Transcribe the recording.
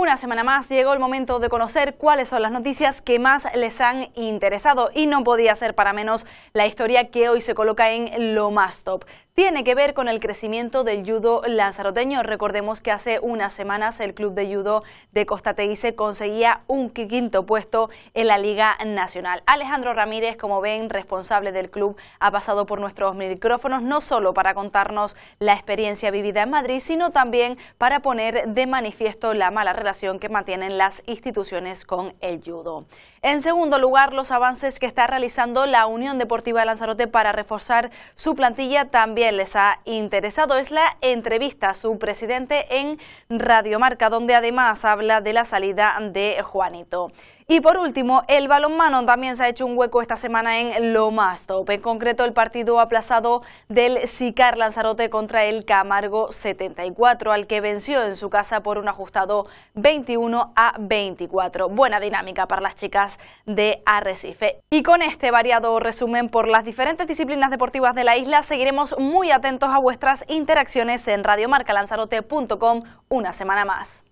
Una semana más llegó el momento de conocer cuáles son las noticias que más les han interesado y no podía ser para menos la historia que hoy se coloca en lo más top. Tiene que ver con el crecimiento del judo lanzaroteño. Recordemos que hace unas semanas el club de judo de Costa conseguía un quinto puesto en la Liga Nacional. Alejandro Ramírez, como ven, responsable del club, ha pasado por nuestros micrófonos no solo para contarnos la experiencia vivida en Madrid, sino también para poner de manifiesto la mala relación que mantienen las instituciones con el judo. En segundo lugar, los avances que está realizando la Unión Deportiva de Lanzarote para reforzar su plantilla también les ha interesado. Es la entrevista a su presidente en Radiomarca, donde además habla de la salida de Juanito. Y por último, el balonmano también se ha hecho un hueco esta semana en lo más top. En concreto, el partido aplazado del Sicar Lanzarote contra el Camargo 74, al que venció en su casa por un ajustado 21 a 24. Buena dinámica para las chicas de Arrecife. Y con este variado resumen por las diferentes disciplinas deportivas de la isla, seguiremos muy atentos a vuestras interacciones en radiomarcalanzarote.com una semana más.